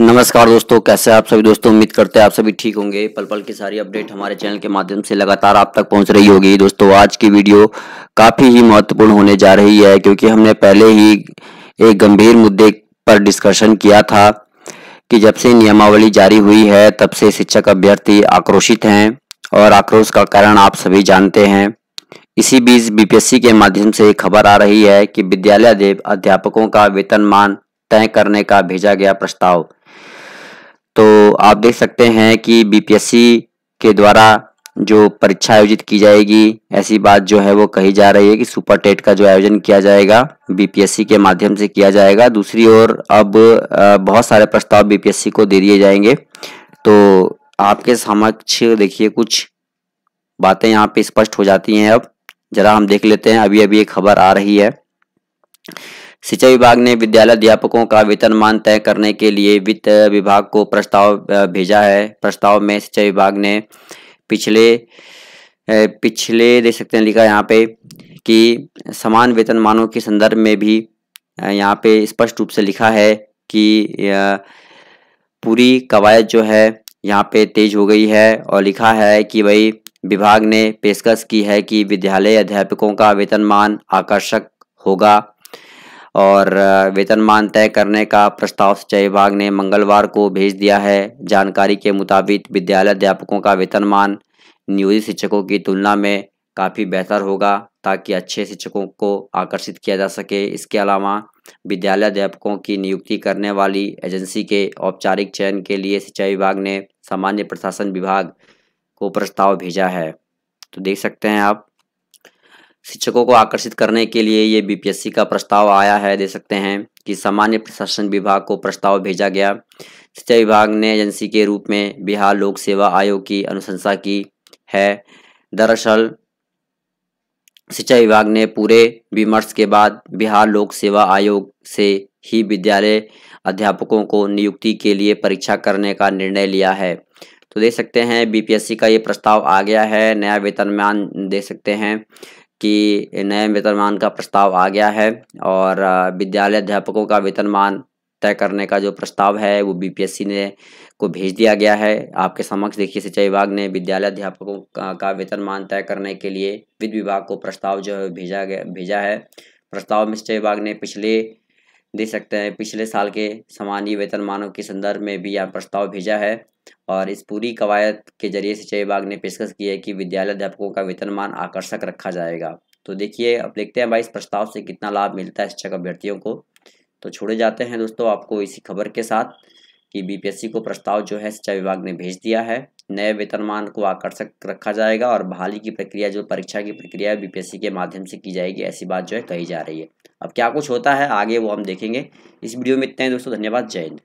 नमस्कार दोस्तों कैसे आप सभी दोस्तों उम्मीद करते हैं आप सभी ठीक होंगे पल पल की सारी अपडेट हमारे चैनल के माध्यम से लगातार आप तक पहुंच रही होगी दोस्तों आज की वीडियो काफ़ी ही महत्वपूर्ण होने जा रही है क्योंकि हमने पहले ही एक गंभीर मुद्दे पर डिस्कशन किया था कि जब से नियमावली जारी हुई है तब से शिक्षक अभ्यर्थी आक्रोशित हैं और आक्रोश का कारण आप सभी जानते हैं इसी बीच बीपीएससी के माध्यम से खबर आ रही है कि विद्यालय अध्यापकों का वेतनमान तय करने का भेजा गया प्रस्ताव तो आप देख सकते हैं कि बीपीएससी के द्वारा जो परीक्षा आयोजित की जाएगी ऐसी बात जो है वो कही जा रही है कि सुपर टेट का जो आयोजन किया जाएगा बीपीएससी के माध्यम से किया जाएगा दूसरी ओर अब बहुत सारे प्रस्ताव बीपीएससी को दे दिए जाएंगे तो आपके समक्ष देखिए कुछ बातें यहाँ पे स्पष्ट हो जाती हैं अब जरा हम देख लेते हैं अभी अभी एक खबर आ रही है सिंचाई विभाग ने विद्यालय अध्यापकों का वेतनमान तय करने के लिए वित्त विभाग को प्रस्ताव भेजा है प्रस्ताव में सिंचाई विभाग ने पिछले पिछले देख सकते हैं लिखा यहाँ पे कि समान वेतनमानों के संदर्भ में भी यहाँ पे स्पष्ट रूप से लिखा है कि पूरी कवायद जो है यहाँ पे तेज हो गई है और लिखा है कि भाई विभाग ने पेशकश की है कि विद्यालय अध्यापकों का वेतनमान आकर्षक होगा और वेतनमान तय करने का प्रस्ताव सिंचाई विभाग ने मंगलवार को भेज दिया है जानकारी के मुताबिक विद्यालय अध्यापकों का वेतनमान नियोजित शिक्षकों की तुलना में काफ़ी बेहतर होगा ताकि अच्छे शिक्षकों को आकर्षित किया जा सके इसके अलावा विद्यालय अध्यापकों की नियुक्ति करने वाली एजेंसी के औपचारिक चयन के लिए सिंचाई विभाग ने सामान्य प्रशासन विभाग को प्रस्ताव भेजा है तो देख सकते हैं आप शिक्षकों को आकर्षित करने के लिए ये बीपीएससी का प्रस्ताव आया है दे सकते हैं कि सामान्य प्रशासन विभाग को प्रस्ताव भेजा गया शिक्षा विभाग ने एजेंसी के रूप में बिहार लोक सेवा आयोग की अनुशंसा की है दरअसल शिक्षा विभाग ने पूरे विमर्श के बाद बिहार लोक सेवा आयोग से ही विद्यालय अध्यापकों को नियुक्ति के लिए परीक्षा करने का निर्णय लिया है तो देख सकते हैं बीपीएससी का ये प्रस्ताव आ गया है नया वेतनमान दे सकते हैं कि नए वेतनमान का प्रस्ताव आ गया है और विद्यालय अध्यापकों का वेतनमान तय करने का जो प्रस्ताव है वो बीपीएससी ने को भेज दिया गया है आपके समक्ष देखिए सिंचाई विभाग ने विद्यालय अध्यापकों का, का वेतनमान तय करने के लिए विद्युत विभाग को प्रस्ताव जो है भेजा गया भेजा है प्रस्ताव में सिंचाई विभाग ने पिछले दे सकते हैं पिछले साल के सामान्य वेतनमानों के संदर्भ में भी यह प्रस्ताव भेजा है और इस पूरी कवायद के जरिए शिक्षा विभाग ने पेशकश की है कि विद्यालय अध्यापकों का वेतनमान आकर्षक रखा जाएगा तो देखिए अब देखते हैं भाई इस प्रस्ताव से कितना लाभ मिलता है शिक्षक अभ्यर्थियों को तो छोड़े जाते हैं दोस्तों आपको इसी खबर के साथ कि बीपीएससी को प्रस्ताव जो है शिक्षा विभाग ने भेज दिया है नए वेतनमान को आकर्षक रखा जाएगा और बहाली की प्रक्रिया जो परीक्षा की प्रक्रिया बीपीएससी के माध्यम से की जाएगी ऐसी बात जो है कही जा रही है अब क्या कुछ होता है आगे वो हम देखेंगे इस वीडियो में इतना ही दोस्तों धन्यवाद जय हिंद